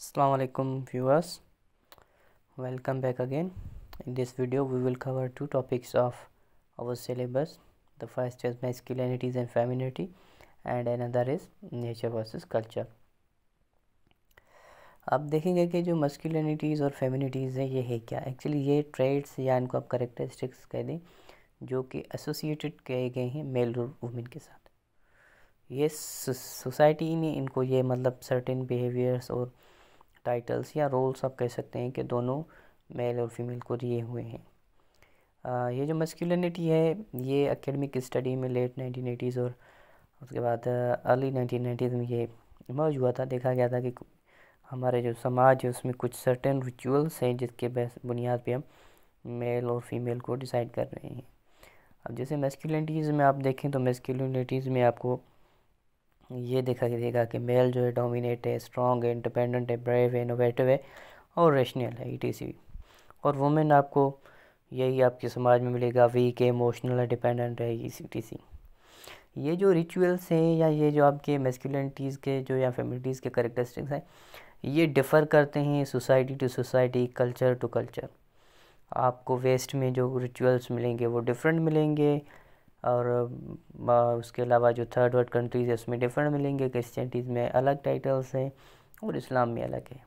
Assalamualaikum viewers welcome back again in this video we will cover two topics of our syllabus the first is masculinities and femininity and another is nature versus culture आप देखेंगे कि जो मस्कुलिनिटीज़ और फेमिनिटीज़ हैं ये है क्या actually ये ट्रेड्स या इनको आप करेक्टरिस्टिक्स कह दें जो कि एसोसिएटेड किए गए हैं मेल और वुमेन के साथ ये सोसाइटी ने इनको ये मतलब सर्टेन बिहेवियर्स और टाइटल्स या रोल्स आप कह सकते हैं कि दोनों मेल और फीमेल को दिए हुए हैं आ, ये जो मस्कुलिनिटी है ये एकेडमिक स्टडी में लेट नाइनटीन एटीज़ और उसके बाद अर्ली नाइनटीन नाइन्टीज़ में ये इमर्ज हुआ था देखा गया था कि हमारे जो समाज है उसमें कुछ सर्टेन रिचुअल्स हैं जिसके बुनियाद पे हम मेल और फीमेल को डिसाइड कर रहे हैं अब जैसे मेस्कुलिनिटीज़ में आप देखें तो मेस्कुलिनिटीज़ में आपको ये देखा देगा कि मेल जो है डोमिनेट है स्ट्रॉन्ग है इंडिपेंडेंट है ब्रेव है इनोवेटिव है और रेशनल है ई और वुमेन आपको यही आपके समाज में मिलेगा वीक है इमोशनल है डिपेंडेंट है ई ये जो रिचुअल्स हैं या ये जो आपके मेस्कुलटीज़ के जो या फेमिलिटीज़ के करेक्टरिस्टिक्स हैं ये डिफ़र करते हैं society to society culture to culture आपको वेस्ट में जो रिचुअल्स मिलेंगे वो डिफरेंट मिलेंगे और उसके अलावा जो थर्ड वर्ल्ड कंट्रीज़ है उसमें डिफरेंट मिलेंगे क्रिश्चनटीज़ में अलग टाइटल्स हैं और इस्लाम में अलग है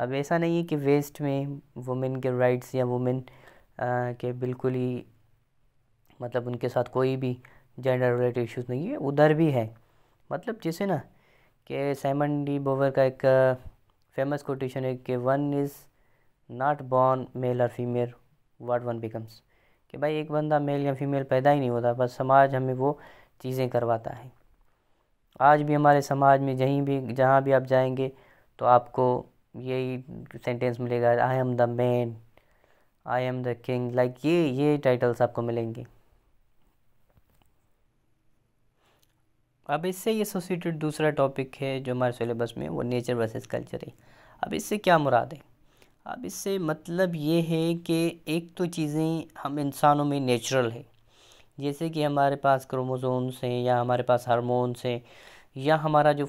अब ऐसा नहीं है कि वेस्ट में वुमेन के राइट्स या वुमेन के बिल्कुल ही मतलब उनके साथ कोई भी जेंडर रिलेटेड इश्यूज नहीं है उधर भी है मतलब जैसे ना कि सैमन डी बोवर का एक फेमस कोटेशन है कि one is not born male और फीमेल वाट वन बिकम्स कि भाई एक बंदा मेल या फीमेल पैदा ही नहीं होता बस समाज हमें वो चीज़ें करवाता है आज भी हमारे समाज में जहीं भी जहाँ भी आप जाएंगे तो आपको यही सेंटेंस मिलेगा I am the man I am the king like ये ये टाइटल्स आपको मिलेंगे अब इससे ये एसोसिएटेड दूसरा टॉपिक है जो हमारे सिलेबस में वो नेचर वर्सेस कल्चर है अब इससे क्या मुराद है अब इससे मतलब ये है कि एक तो चीज़ें हम इंसानों में नेचुरल है जैसे कि हमारे पास क्रोमोसोम्स हैं या हमारे पास हार्मोन्स हैं या हमारा जो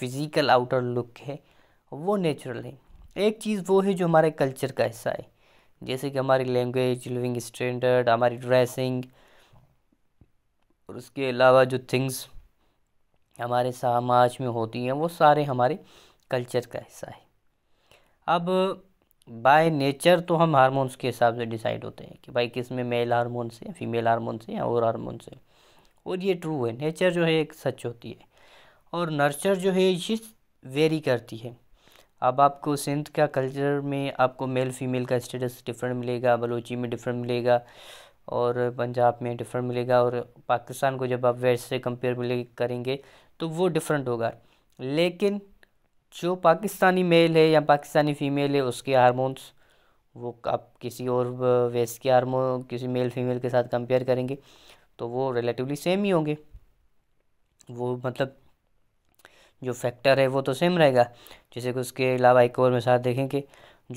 फिज़िकल आउटर लुक है वो नेचुरल है एक चीज़ वो है जो हमारे कल्चर का हिस्सा है जैसे कि हमारी लैंग्वेज लिविंग स्टैंडर्ड हमारी ड्रेसिंग और उसके अलावा जो थिंग्स हमारे समाज में होती हैं वो सारे हमारे कल्चर का हिस्सा है अब बाय नेचर तो हम हारमोन्स के हिसाब से डिसाइड होते हैं कि भाई किस में मेल हारमोन से फीमेल हारमोन से या और हारमोन से और ये ट्रू है नेचर जो है एक सच होती है और नर्चर जो है ये वेरी करती है अब आपको सिंध का कल्चर में आपको मेल फीमेल का स्टेटस डिफरेंट मिलेगा बलोची में डिफरेंट मिलेगा और पंजाब में डिफरेंट मिलेगा और पाकिस्तान को जब आप वेस्ट से कंपेयर करेंगे तो वो डिफरेंट होगा लेकिन जो पाकिस्तानी मेल है या पाकिस्तानी फ़ीमेल है उसके हारमोन्स वो आप किसी और वेस्ट के हारमोन किसी मेल फीमेल के साथ कंपेयर करेंगे तो वो रिलेटिवली सेम ही होंगे वो मतलब जो फैक्टर है वो तो सेम रहेगा जैसे कि उसके अलावा एक और मिसाल देखें कि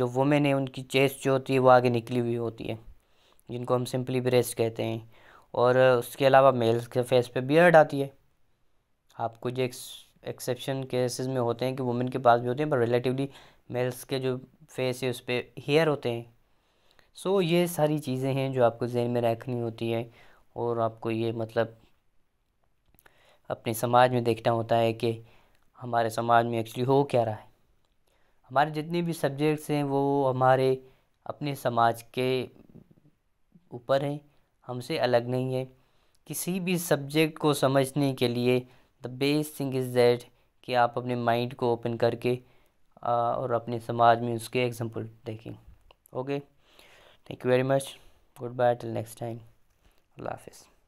जो वुमेन है उनकी चेस्ट जो होती है वो आगे निकली हुई होती है जिनको हम सिंपली ब्रेस्ट कहते हैं और उसके अलावा मेल्स के फेस पे बियर्ड आती है आपको जो एक एक्सेप्शन केसेस में होते हैं कि वुमेन के पास भी होते हैं पर रिलेटिवली मेल्स के जो फेस है उस पर हेयर होते हैं सो so, ये सारी चीज़ें हैं जो आपको जहन में रखनी होती है और आपको ये मतलब अपने समाज में देखना होता है कि हमारे समाज में एक्चुअली हो क्या रहा है हमारे जितने भी सब्जेक्ट्स हैं वो हमारे अपने समाज के ऊपर हैं हमसे अलग नहीं है किसी भी सब्जेक्ट को समझने के लिए the best thing is that कि आप अपने माइंड को ओपन करके आ, और अपने समाज में उसके एग्जांपल देखें okay thank you very much goodbye till next time अल्लाह हाफिज़